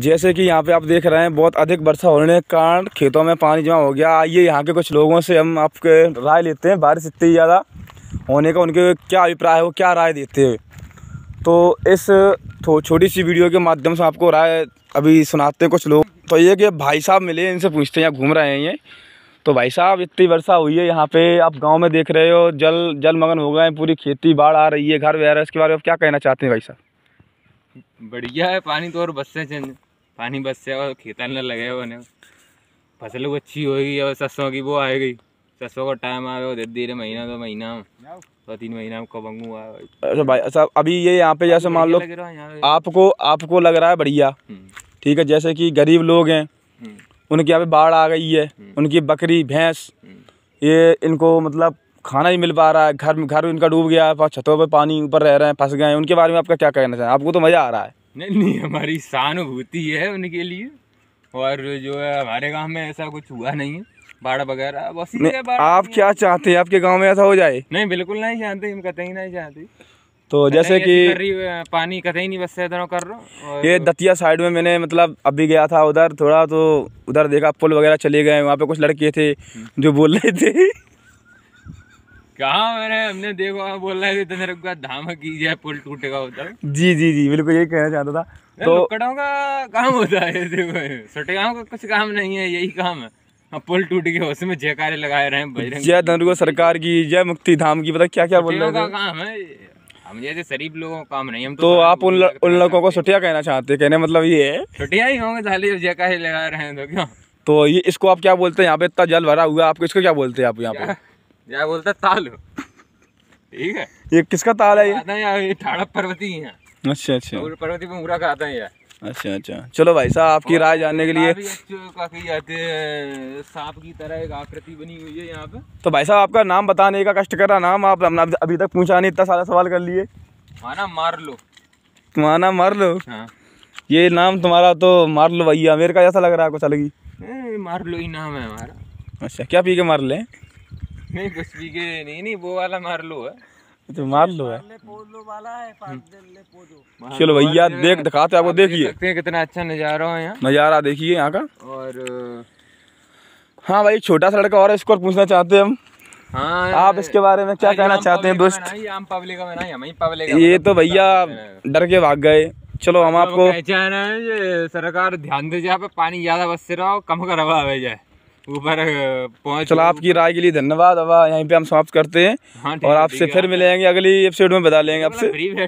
जैसे कि यहाँ पे आप देख रहे हैं बहुत अधिक वर्षा होने के कारण खेतों में पानी जमा हो गया आइए यहाँ के कुछ लोगों से हम आपके राय लेते हैं बारिश इतनी ज़्यादा होने का उनके क्या अभिप्राय है वो क्या राय देते हैं तो इस छोटी सी वीडियो के माध्यम से आपको राय अभी सुनाते हैं कुछ लोग तो ये कि भाई साहब मिले इनसे पूछते हैं यहाँ घूम रहे हैं ये तो भाई साहब इतनी वर्षा हुई है यहाँ पे आप गांव में देख रहे हो जल जलमग्न हो गए हैं पूरी खेती बाढ़ आ रही है घर वगैरह इसके बारे में आप क्या कहना चाहते हैं भाई साहब बढ़िया है पानी तो और बस से पानी बस से और खेतन लगे होने फसल कुछ अच्छी होगी और सरसों की वो आएगी सरसों का टाइम आ गया धीरे महीना दो महीना दो तीन महीना को अच्छा भाई अच्छा, अभी ये यहाँ पे जैसे मान लो आपको आपको लग रहा है बढ़िया हम्म। ठीक है जैसे कि गरीब लोग हैं हम्म। उनके यहाँ पे बाढ़ आ गई है हम्म। उनकी बकरी भैंस ये इनको मतलब खाना ही मिल पा रहा है घर घर इनका डूब गया है छतों पर पानी ऊपर रह रहे हैं फंस गए हैं उनके बारे में आपका क्या कहना चाहें आपको तो मज़ा आ रहा है नहीं नहीं हमारी सहानुभूति है उनके लिए और जो है हमारे गांव में ऐसा कुछ हुआ नहीं है बाढ़ वगैरह बस आप क्या चाहते हैं आपके गांव में ऐसा हो जाए नहीं बिल्कुल नहीं चाहते हम कतई नहीं चाहते तो जैसे कि पानी कतई नहीं बस इधर कर रहा ये दतिया साइड में मैंने मतलब अभी गया था उधर थोड़ा तो उधर देखा पुल वगैरह चले गए वहाँ पे कुछ लड़के थे जो बोल रहे थे कहा मैंने हमने देखो हाँ, बोल रहे थे धाम मेरे को पुल टूटेगा होता जी जी जी बिल्कुल यही कहना चाहता था तो कड़ों का काम होता है सटेगांव का कुछ काम नहीं है यही काम है हाँ, पुल टूट गया उसमें जयकारे लगाए रहे जय धनुर्गो सरकार की जय मुक्ति धाम की पता क्या क्या बोल रहे हैं काम है हम जैसे शरीफ लोगों का काम नहीं हम तो, तो आप उन उन लोगों को सुटिया कहना चाहते हैं कहने मतलब ये है सुटिया ही होंगे का जयकारे लगा रहे हैं तो क्यों तो ये इसको आप क्या बोलते हैं यहाँ पे इतना जल भरा हुआ है आपको इसको क्या बोलते हैं आप यहाँ पे यार बोलता ताल ठीक है ये किसका ताल है ये आता है यार ये ठाड़ा पर्वती है अच्छा अच्छा और पर्वती में उमरा का आता है यार अच्छा अच्छा चलो भाई साहब आपकी राय जानने के लिए सांप की तरह एक आकृति बनी हुई है यहाँ पे तो भाई साहब आपका नाम बताने का कष्ट करा नाम आप अभी तक पूछा नहीं इतना सारा सवाल कर लिए माना मार लो माना मार लो हाँ। ये नाम तुम्हारा तो मार लो भैया मेरे का ऐसा लग रहा है कुछ अलग ही मार लो ही नाम है हमारा अच्छा क्या पी के मार लें नहीं कुछ भी के नहीं नहीं वो वाला मार लो है तो मार लो है हम्म। चलो भैया देख दिखाते आपको देखिए कितना अच्छा नज़ारा है यहाँ नज़ारा देखिए यहाँ का और हाँ भाई छोटा सा लड़का और इसको पूछना चाहते हैं हम हाँ आप इसके बारे में क्या कहना चाहते हैं दोस्त ये तो भैया डर के भाग गए चलो हम आपको सरकार ध्यान दे जाए पानी ज्यादा बस से रहो कम करवा जाए ऊपर पहुँच चलो आपकी राय के लिए धन्यवाद अब यहीं पे हम समाप्त करते हैं हाँ, और आपसे फिर मिलेंगे अगली एपिसोड में बता लेंगे आपसे